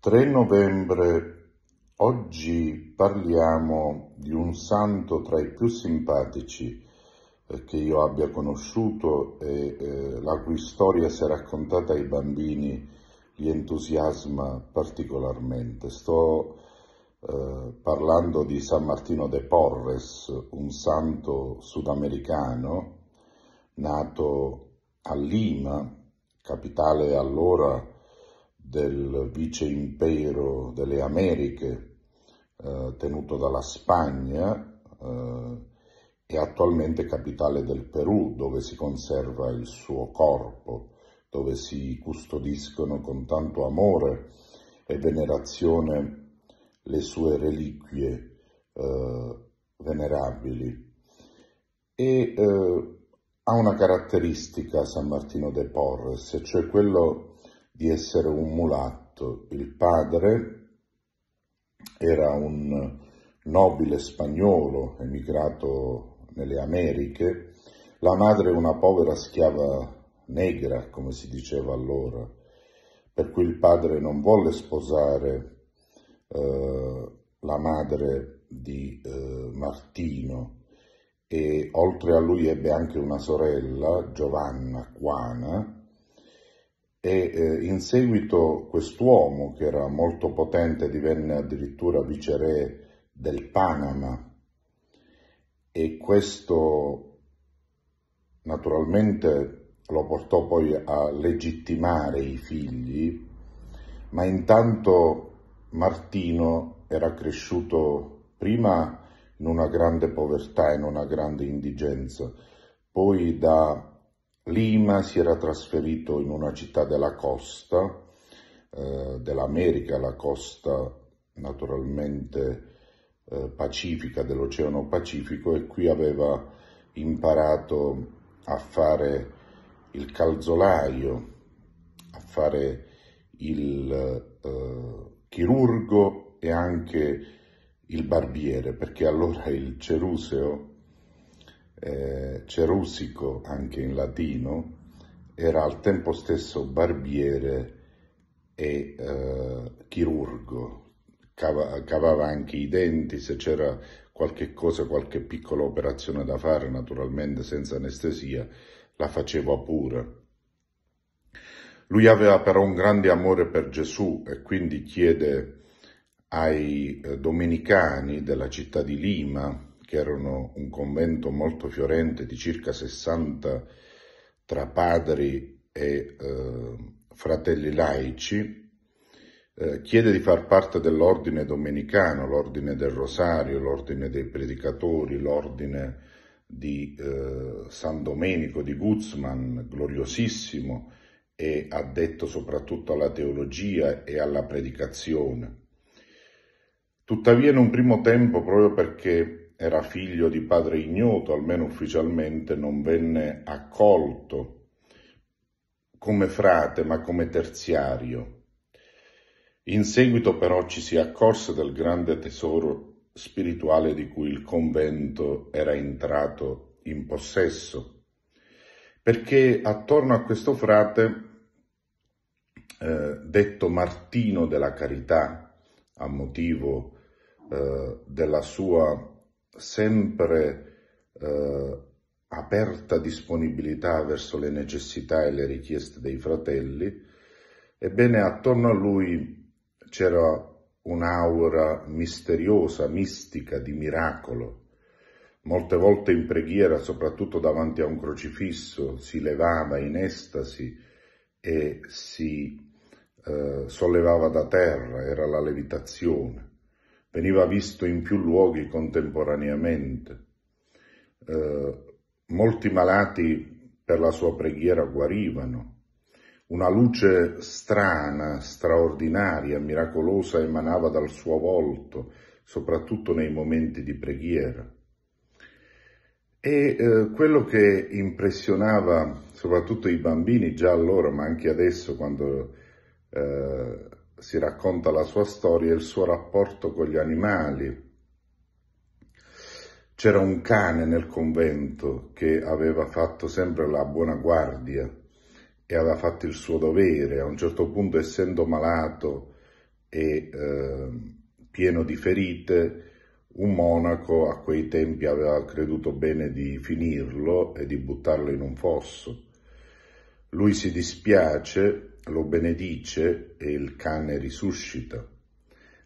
3 novembre, oggi parliamo di un santo tra i più simpatici eh, che io abbia conosciuto e eh, la cui storia se raccontata ai bambini li entusiasma particolarmente. Sto eh, parlando di San Martino de Porres, un santo sudamericano nato a Lima, capitale allora del vice impero delle Americhe eh, tenuto dalla Spagna eh, e attualmente capitale del Perù dove si conserva il suo corpo, dove si custodiscono con tanto amore e venerazione le sue reliquie eh, venerabili. E eh, ha una caratteristica San Martino de Porres, cioè quello di essere un mulatto. Il padre era un nobile spagnolo emigrato nelle Americhe, la madre una povera schiava negra, come si diceva allora, per cui il padre non volle sposare eh, la madre di eh, Martino e oltre a lui ebbe anche una sorella, Giovanna Quana, e eh, in seguito quest'uomo, che era molto potente, divenne addirittura viceré del Panama e questo naturalmente lo portò poi a legittimare i figli, ma intanto Martino era cresciuto prima in una grande povertà, in una grande indigenza, poi da Lima si era trasferito in una città della costa, eh, dell'America, la costa naturalmente eh, pacifica, dell'Oceano Pacifico, e qui aveva imparato a fare il calzolaio, a fare il eh, chirurgo e anche il barbiere, perché allora il ceruseo eh, Cerusico, anche in latino, era al tempo stesso barbiere e eh, chirurgo, Cava, cavava anche i denti se c'era qualche cosa, qualche piccola operazione da fare, naturalmente senza anestesia, la faceva pure. Lui aveva però un grande amore per Gesù e quindi chiede ai eh, domenicani della città di Lima, che erano un convento molto fiorente di circa 60 tra padri e eh, fratelli laici, eh, chiede di far parte dell'ordine domenicano, l'ordine del Rosario, l'ordine dei predicatori, l'ordine di eh, San Domenico di Guzman, gloriosissimo e addetto soprattutto alla teologia e alla predicazione. Tuttavia in un primo tempo, proprio perché era figlio di padre ignoto, almeno ufficialmente non venne accolto come frate ma come terziario. In seguito però ci si accorse del grande tesoro spirituale di cui il convento era entrato in possesso, perché attorno a questo frate, eh, detto Martino della Carità, a motivo eh, della sua sempre eh, aperta disponibilità verso le necessità e le richieste dei fratelli, ebbene attorno a lui c'era un'aura misteriosa, mistica, di miracolo. Molte volte in preghiera, soprattutto davanti a un crocifisso, si levava in estasi e si eh, sollevava da terra, era la levitazione veniva visto in più luoghi contemporaneamente. Eh, molti malati per la sua preghiera guarivano. Una luce strana, straordinaria, miracolosa emanava dal suo volto, soprattutto nei momenti di preghiera. E eh, quello che impressionava soprattutto i bambini già allora, ma anche adesso quando eh, si racconta la sua storia e il suo rapporto con gli animali. C'era un cane nel convento che aveva fatto sempre la buona guardia e aveva fatto il suo dovere. A un certo punto, essendo malato e eh, pieno di ferite, un monaco a quei tempi aveva creduto bene di finirlo e di buttarlo in un fosso. Lui si dispiace lo benedice e il cane risuscita.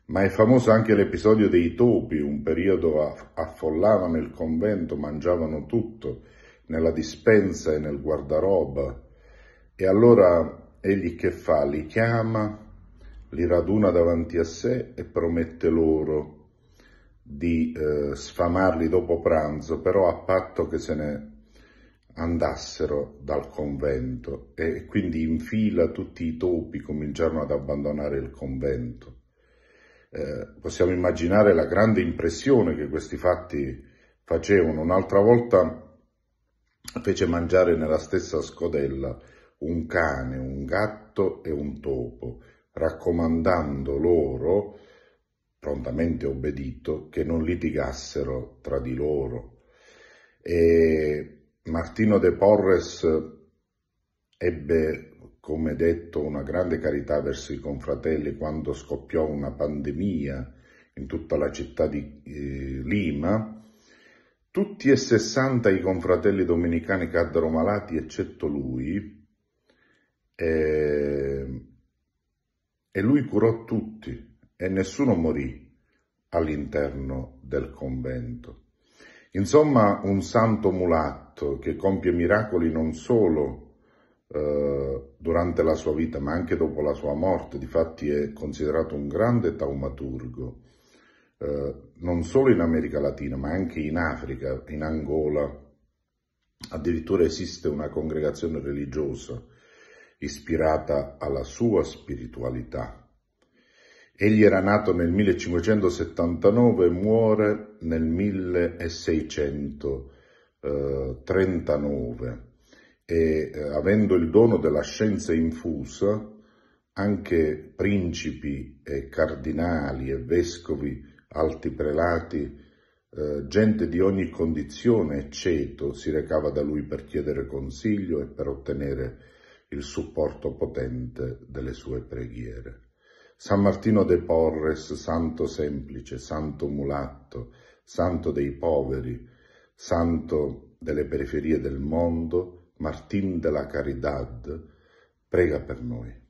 Ma è famoso anche l'episodio dei topi, un periodo affollavano il convento, mangiavano tutto, nella dispensa e nel guardaroba. E allora egli che fa? Li chiama, li raduna davanti a sé e promette loro di eh, sfamarli dopo pranzo, però a patto che se ne andassero dal convento e quindi in fila tutti i topi cominciarono ad abbandonare il convento. Eh, possiamo immaginare la grande impressione che questi fatti facevano. Un'altra volta fece mangiare nella stessa scodella un cane, un gatto e un topo, raccomandando loro, prontamente obbedito, che non litigassero tra di loro. E Martino de Porres eh, ebbe, come detto, una grande carità verso i confratelli quando scoppiò una pandemia in tutta la città di eh, Lima. Tutti e 60 i confratelli domenicani caddero malati, eccetto lui, e, eh, e lui curò tutti e nessuno morì all'interno del convento. Insomma, un santo mulatto che compie miracoli non solo eh, durante la sua vita, ma anche dopo la sua morte, difatti è considerato un grande taumaturgo, eh, non solo in America Latina, ma anche in Africa, in Angola. Addirittura esiste una congregazione religiosa ispirata alla sua spiritualità. Egli era nato nel 1579 e muore nel 1639 eh, e eh, avendo il dono della scienza infusa, anche principi e cardinali e vescovi, alti prelati, eh, gente di ogni condizione e ceto si recava da lui per chiedere consiglio e per ottenere il supporto potente delle sue preghiere. San Martino de Porres, santo semplice, santo mulatto, santo dei poveri, santo delle periferie del mondo, Martin de la Caridad, prega per noi.